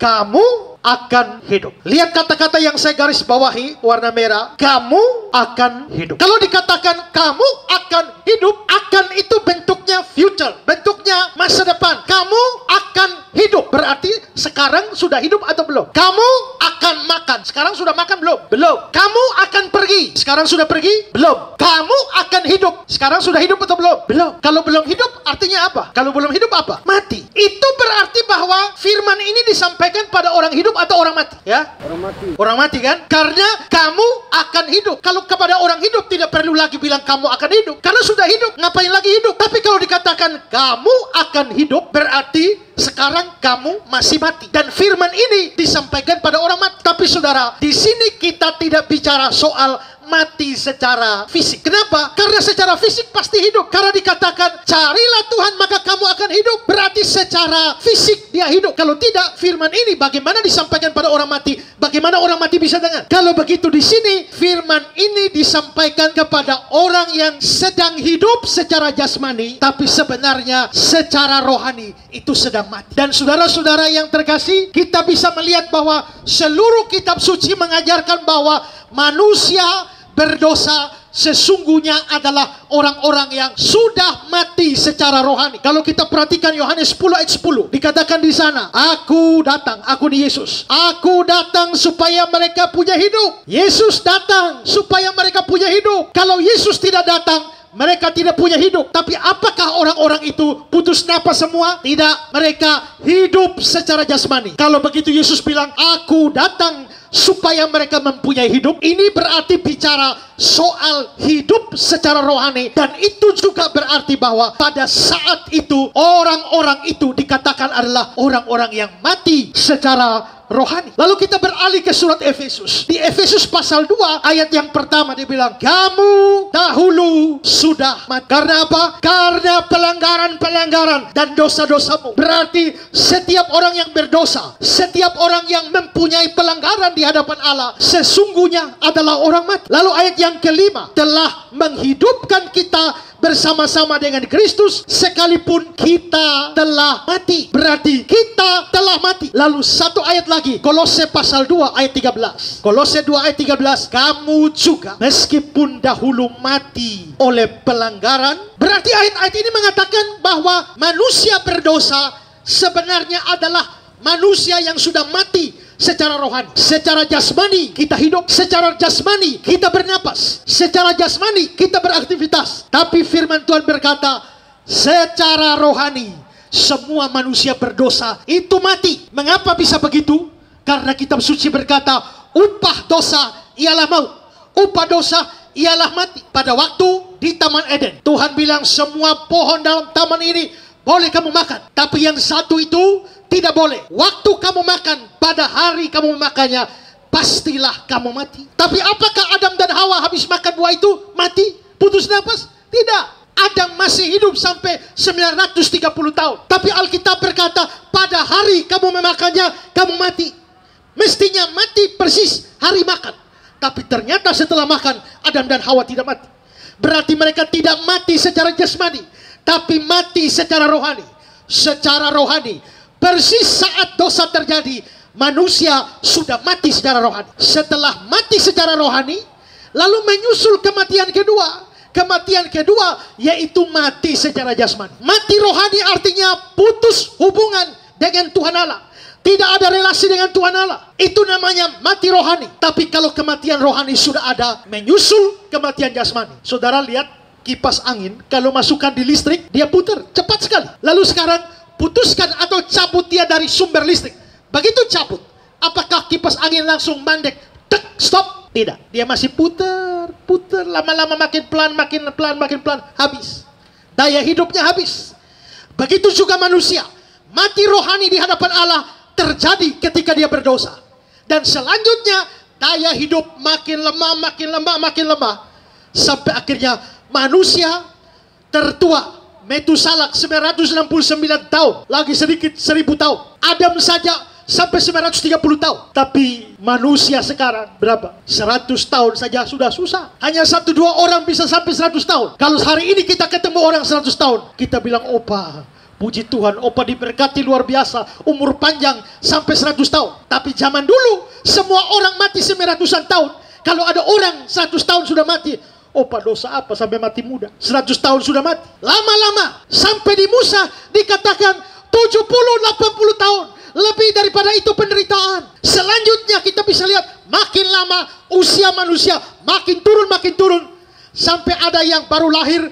kamu akan hidup. Lihat kata-kata yang saya garis bawahi warna merah. Kamu akan hidup. Kalau dikatakan kamu akan hidup, akan itu bentuknya future, bentuknya masa depan. Kamu akan hidup. Berarti sekarang sudah hidup atau belum? Kamu akan makan. Sekarang sudah makan belum? Belum. Kamu akan pergi. Sekarang sudah pergi? Belum. Kamu akan hidup. Sekarang sudah hidup atau belum? Belum. Kalau belum hidup, artinya apa? Kalau belum hidup apa? Mati. Itu berarti bahwa firman ini disampaikan pada orang hidup atau orang mati, ya? Orang mati. Orang mati kan? Karena kamu akan hidup. Kalau kepada orang hidup tidak perlu lagi bilang kamu akan hidup. Karena sudah hidup, ngapain lagi hidup? Tapi kalau dikatakan kamu akan hidup berarti sekarang kamu masih mati. Dan firman ini disampaikan pada orang mati. Tapi saudara, di sini kita tidak bicara soal mati secara fisik. Kenapa? Karena secara fisik pasti hidup. Karena dikatakan, carilah Tuhan maka kamu akan hidup. Berarti secara fisik dia hidup. Kalau tidak, firman ini bagaimana disampaikan pada orang mati? Bagaimana orang mati bisa dengar? Kalau begitu di sini, firman ini disampaikan kepada orang yang sedang hidup secara jasmani, tapi sebenarnya secara rohani itu sedang mati. Dan saudara-saudara yang terkasih, kita bisa melihat bahwa seluruh kitab suci mengajarkan bahwa manusia berdosa sesungguhnya adalah orang-orang yang sudah mati secara rohani. Kalau kita perhatikan Yohanes 10 ayat 10, dikatakan di sana, "Aku datang, aku di Yesus. Aku datang supaya mereka punya hidup." Yesus datang supaya mereka punya hidup. Kalau Yesus tidak datang, mereka tidak punya hidup. Tapi apakah orang-orang itu putus napas semua? Tidak. Mereka hidup secara jasmani. Kalau begitu Yesus bilang, Aku datang supaya mereka mempunyai hidup. Ini berarti bicara soal hidup secara rohani dan itu juga berarti bahwa pada saat itu orang-orang itu dikatakan adalah orang-orang yang mati secara rohani. Lalu kita beralih ke surat Efesus. Di Efesus pasal 2 ayat yang pertama dia bilang, "Kamu dahulu sudah mati." Karena apa? Karena pelanggaran-pelanggaran dan dosa-dosamu. Berarti setiap orang yang berdosa, setiap orang yang mempunyai pelanggaran di hadapan Allah, sesungguhnya adalah orang mati. Lalu ayat yang kelima, telah menghidupkan kita bersama-sama dengan Kristus sekalipun kita telah mati. Berarti kita telah mati. Lalu satu ayat lagi, Kolose pasal 2 ayat 13. Kolose 2 ayat 13, kamu juga meskipun dahulu mati oleh pelanggaran. Berarti ayat-ayat ini mengatakan bahwa manusia berdosa sebenarnya adalah manusia yang sudah mati secara rohani, secara jasmani kita hidup, secara jasmani kita bernapas, secara jasmani kita beraktivitas. Tapi firman Tuhan berkata, secara rohani semua manusia berdosa itu mati. Mengapa bisa begitu? Karena kitab suci berkata, upah dosa ialah maut. Upah dosa ialah mati. Pada waktu di Taman Eden, Tuhan bilang semua pohon dalam taman ini boleh kamu makan. Tapi yang satu itu tidak boleh. Waktu kamu makan, pada hari kamu makannya, pastilah kamu mati. Tapi apakah Adam dan Hawa habis makan buah itu mati? Putus nafas? Tidak. Adam masih hidup sampai 930 tahun. Tapi Alkitab berkata, pada hari kamu memakannya, kamu mati. Mestinya mati persis hari makan. Tapi ternyata setelah makan, Adam dan Hawa tidak mati. Berarti mereka tidak mati secara jasmani. Tapi mati secara rohani. Secara rohani Persis saat dosa terjadi, manusia sudah mati secara rohani. Setelah mati secara rohani, lalu menyusul kematian kedua. Kematian kedua yaitu mati secara jasmani. Mati rohani artinya putus hubungan dengan Tuhan Allah. Tidak ada relasi dengan Tuhan Allah. Itu namanya mati rohani. Tapi kalau kematian rohani sudah ada, menyusul kematian jasmani. Saudara lihat kipas angin, kalau masukkan di listrik, dia putar cepat sekali. Lalu sekarang putuskan atau cabut dia dari sumber listrik. Begitu cabut, apakah kipas angin langsung mandek? Tek, stop. Tidak, dia masih putar, putar, lama-lama makin pelan, makin pelan, makin pelan, habis. Daya hidupnya habis. Begitu juga manusia, mati rohani di hadapan Allah terjadi ketika dia berdosa. Dan selanjutnya, daya hidup makin lemah, makin lemah, makin lemah. Sampai akhirnya manusia tertua Metusalak 969 tahun, lagi sedikit 1000 tahun. Adam saja sampai 930 tahun. Tapi manusia sekarang berapa? 100 tahun saja sudah susah. Hanya satu dua orang bisa sampai 100 tahun. Kalau hari ini kita ketemu orang 100 tahun, kita bilang opa, Puji Tuhan, Opa diberkati luar biasa, umur panjang sampai 100 tahun. Tapi zaman dulu, semua orang mati 900-an tahun. Kalau ada orang 100 tahun sudah mati, Opa dosa apa sampai mati muda? 100 tahun sudah mati. Lama-lama sampai di Musa dikatakan 70 80 tahun. Lebih daripada itu penderitaan. Selanjutnya kita bisa lihat makin lama usia manusia makin turun makin turun sampai ada yang baru lahir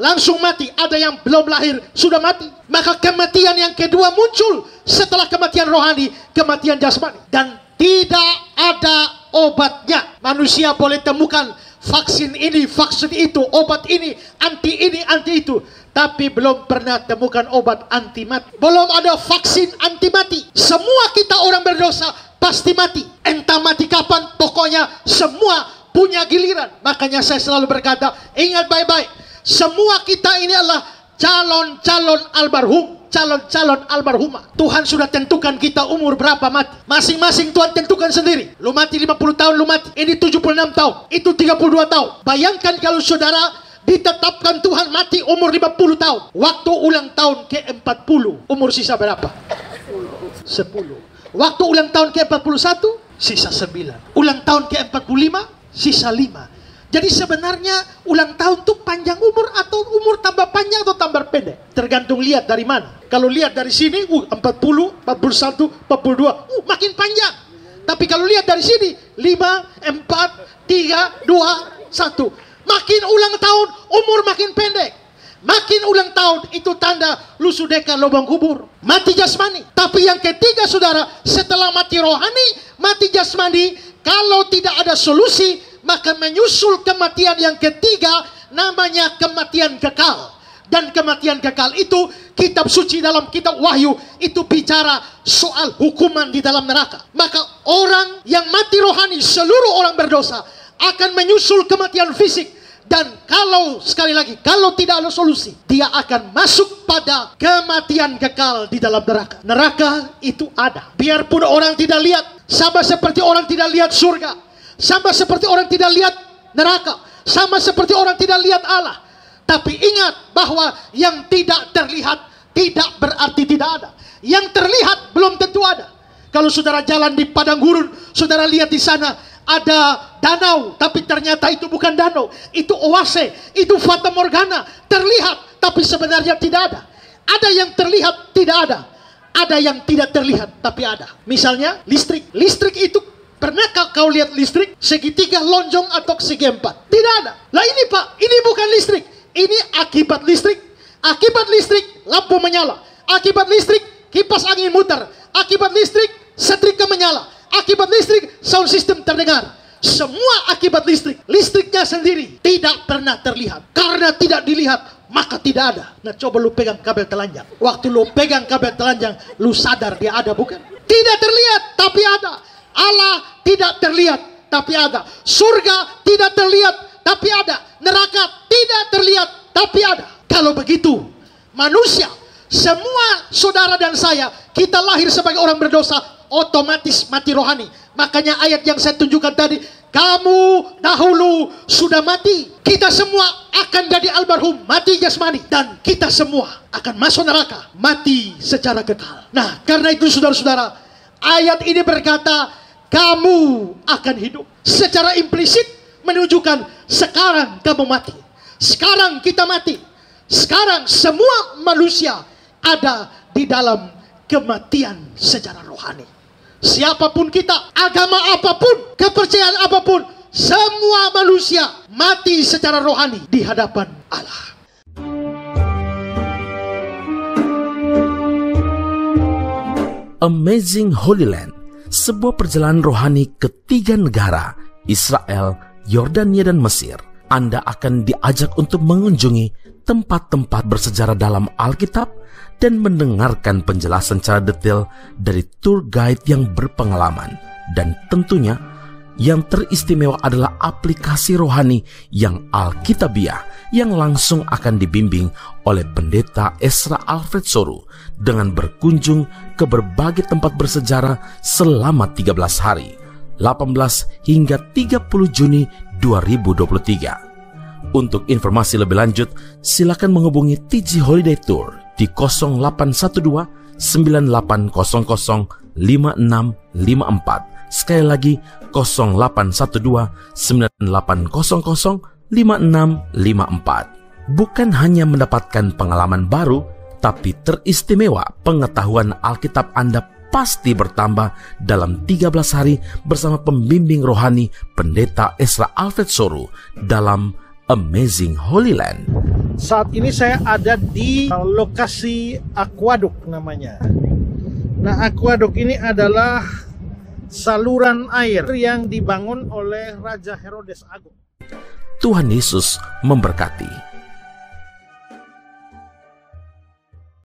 langsung mati, ada yang belum lahir sudah mati. Maka kematian yang kedua muncul setelah kematian rohani, kematian jasmani dan tidak ada obatnya. Manusia boleh temukan vaksin ini, vaksin itu, obat ini, anti ini, anti itu. Tapi belum pernah temukan obat anti mati. Belum ada vaksin anti mati. Semua kita orang berdosa pasti mati. Entah mati kapan, pokoknya semua punya giliran. Makanya saya selalu berkata, ingat baik-baik. Semua kita ini adalah calon-calon almarhum calon-calon almarhumah. Tuhan sudah tentukan kita umur berapa mati. Masing-masing Tuhan tentukan sendiri. Lu mati 50 tahun, lu mati. Ini 76 tahun, itu 32 tahun. Bayangkan kalau saudara ditetapkan Tuhan mati umur 50 tahun. Waktu ulang tahun ke-40, umur sisa berapa? 10. Waktu ulang tahun ke-41, sisa 9. Ulang tahun ke-45, sisa 5. Jadi sebenarnya ulang tahun itu panjang umur atau umur tambah panjang atau tambah pendek? Tergantung lihat dari mana. Kalau lihat dari sini, uh, 40, 41, 42, uh, makin panjang. Tapi kalau lihat dari sini, 5, 4, 3, 2, 1. Makin ulang tahun, umur makin pendek. Makin ulang tahun itu tanda lu sudeka lubang kubur. Mati jasmani. Tapi yang ketiga saudara, setelah mati rohani, mati jasmani, kalau tidak ada solusi, maka menyusul kematian yang ketiga namanya kematian kekal dan kematian kekal itu kitab suci dalam kitab wahyu itu bicara soal hukuman di dalam neraka maka orang yang mati rohani seluruh orang berdosa akan menyusul kematian fisik dan kalau sekali lagi kalau tidak ada solusi dia akan masuk pada kematian kekal di dalam neraka neraka itu ada biarpun orang tidak lihat sama seperti orang tidak lihat surga sama seperti orang tidak lihat neraka sama seperti orang tidak lihat Allah tapi ingat bahwa yang tidak terlihat tidak berarti tidak ada. Yang terlihat belum tentu ada. Kalau saudara jalan di padang gurun, saudara lihat di sana ada danau, tapi ternyata itu bukan danau. Itu oase, itu fata morgana. Terlihat, tapi sebenarnya tidak ada. Ada yang terlihat, tidak ada. Ada yang tidak terlihat, tapi ada. Misalnya listrik. Listrik itu Pernahkah kau lihat listrik segitiga lonjong atau segi empat? Tidak ada. Lah ini pak, ini bukan listrik. Ini akibat listrik. Akibat listrik, lampu menyala. Akibat listrik, kipas angin muter. Akibat listrik, setrika menyala. Akibat listrik, sound system terdengar. Semua akibat listrik. Listriknya sendiri tidak pernah terlihat. Karena tidak dilihat, maka tidak ada. Nah coba lu pegang kabel telanjang. Waktu lu pegang kabel telanjang, lu sadar dia ada bukan? Tidak terlihat, tapi ada. Allah tidak terlihat, tapi ada. Surga tidak terlihat, tapi ada. begitu. Manusia, semua saudara dan saya, kita lahir sebagai orang berdosa, otomatis mati rohani. Makanya ayat yang saya tunjukkan tadi, kamu dahulu sudah mati. Kita semua akan jadi almarhum, mati jasmani. Dan kita semua akan masuk neraka, mati secara kekal. Nah, karena itu saudara-saudara, ayat ini berkata, kamu akan hidup. Secara implisit menunjukkan sekarang kamu mati. Sekarang kita mati. Sekarang semua manusia ada di dalam kematian secara rohani. Siapapun kita, agama apapun, kepercayaan apapun, semua manusia mati secara rohani di hadapan Allah. Amazing Holy Land, sebuah perjalanan rohani ketiga negara, Israel, Yordania, dan Mesir. Anda akan diajak untuk mengunjungi tempat-tempat bersejarah dalam Alkitab dan mendengarkan penjelasan secara detail dari tour guide yang berpengalaman. Dan tentunya yang teristimewa adalah aplikasi rohani yang Alkitabiah yang langsung akan dibimbing oleh pendeta Esra Alfred Soru dengan berkunjung ke berbagai tempat bersejarah selama 13 hari, 18 hingga 30 Juni 2023. Untuk informasi lebih lanjut, silakan menghubungi TG Holiday Tour di 0812 9800 5654. Sekali lagi 0812 9800 5654. Bukan hanya mendapatkan pengalaman baru, tapi teristimewa pengetahuan Alkitab Anda pasti bertambah dalam 13 hari bersama pembimbing rohani Pendeta Esra Alfred Soru dalam Amazing Holy Land. Saat ini saya ada di lokasi aquaduk namanya. Nah, aquaduk ini adalah saluran air yang dibangun oleh Raja Herodes Agung. Tuhan Yesus memberkati.